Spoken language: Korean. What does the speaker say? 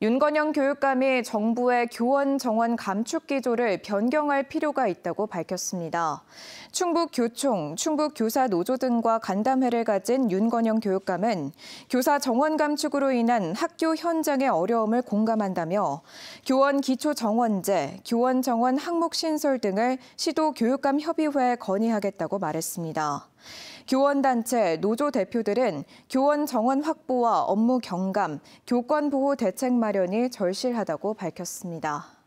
윤건영 교육감이 정부의 교원 정원 감축 기조를 변경할 필요가 있다고 밝혔습니다. 충북교총, 충북교사노조 등과 간담회를 가진 윤건영 교육감은 교사 정원 감축으로 인한 학교 현장의 어려움을 공감한다며 교원 기초 정원제, 교원 정원 항목 신설 등을 시도 교육감 협의회에 건의하겠다고 말했습니다. 교원단체, 노조 대표들은 교원 정원 확보와 업무 경감, 교권 보호 대책 마련이 절실하다고 밝혔습니다.